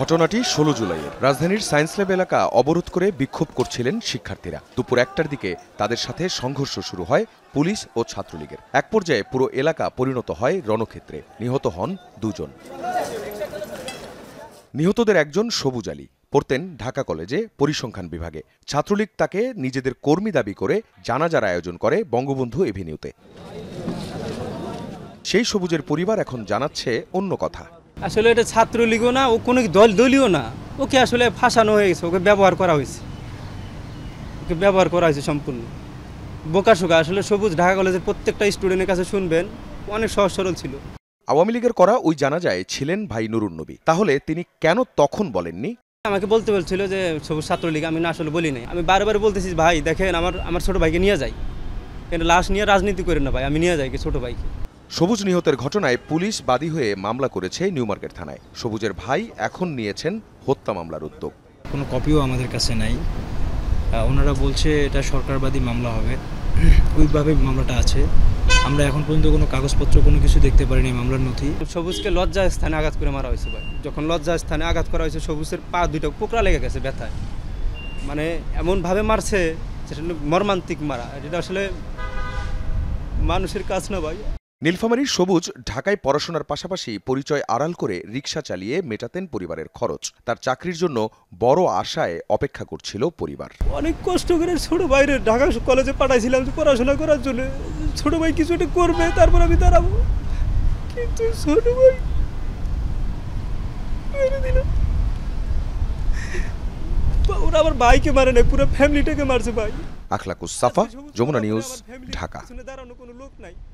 ঘটনাটি ষোলো জুলাইয়ের রাজধানীর সায়েন্স ল্যাব এলাকা অবরোধ করে বিক্ষোভ করছিলেন শিক্ষার্থীরা দুপুর একটার দিকে তাদের সাথে সংঘর্ষ শুরু হয় পুলিশ ও ছাত্রলীগের এক পর্যায়ে পুরো এলাকা পরিণত হয় রণক্ষেত্রে নিহত হন দুজন নিহতদের একজন সবুজ আলী পড়তেন ঢাকা কলেজে পরিসংখ্যান বিভাগে ছাত্রলীগ তাকে নিজেদের কর্মী দাবি করে জানাজার আয়োজন করে বঙ্গবন্ধু এভিনিউতে সেই সবুজের পরিবার এখন জানাচ্ছে অন্য কথা আসলে এটা ছাত্রলীগও না ও কোনো দল দলীয় না ওকে আসলে ফাঁসানো হয়ে গেছে ওকে ব্যবহার করা হয়েছে ওকে ব্যবহার করা হয়েছে সম্পূর্ণ বোকাশোকা আসলে সবুজ ঢাকা কলেজের প্রত্যেকটা স্টুডেন্টের কাছে শুনবেন অনেক সহজ সরল ছিল আওয়ামী লীগের করা ওই জানা যায় ছিলেন ভাই নুরুন নবী তাহলে তিনি কেন তখন বলেননি আমাকে বলতে বলছিল যে সবুজ ছাত্রলীগ আমি না আসলে বলি নাই আমি বারবার বলতেছি ভাই দেখেন আমার আমার ছোটো ভাইকে নিয়ে যাই কিন্তু লাশ নিয়ে রাজনীতি করেন না ভাই আমি নিয়ে যাই ছোটো ভাইকে সবুজ নিহতের ঘটনায় পুলিশ বাদী হয়ে মামলা করেছে নিউমার্কেট থানায় সবুজের ভাই এখন নিয়েছেন হত্যা মামলার উদ্যোগ কোনো কপিও আমাদের কাছে নাই ওনারা বলছে এটা সরকারবাদী মামলা হবে ওইভাবে মামলাটা আছে আমরা এখন পর্যন্ত কোনো কাগজপত্র কোনো কিছু দেখতে পারিনি মামলার নথি সবুজকে লজ্জা স্থানে আঘাত করে মারা হয়েছে ভাই যখন লজ্জা স্থানে আঘাত করা হয়েছে সবুজের পা দুইটা পোকরা লেগে গেছে ব্যথায় মানে এমনভাবে মারছে যেটা মর্মান্তিক মারা এটা আসলে মানুষের কাজ না ভাই নীলফামারীর সবুজ ঢাকায় পড়াশোনার পাশাপাশি পরিচয় আড়াল করে রিকশা চালিয়ে মেটাতেন পরিবারের খরচ তার চাকরির জন্য বড় আশায় অপেক্ষা করছিল পরিবার অনেক কষ্ট করে ছোট বাইরে ঢাকা কলেজে পাঠাইছিলাম পড়াশোনা করার জন্য ছোট ভাই কিছু একটা করবে তারপর আমি দাঁড়াবো কিন্তু ছোট ভাই ওরা আবার ভাইকে মারে না পুরো ফ্যামিলিটাকে মারছে ভাই আখলাকুস সাফা যমুনা নিউজ ঢাকা দাঁড়ানো কোনো লোক নাই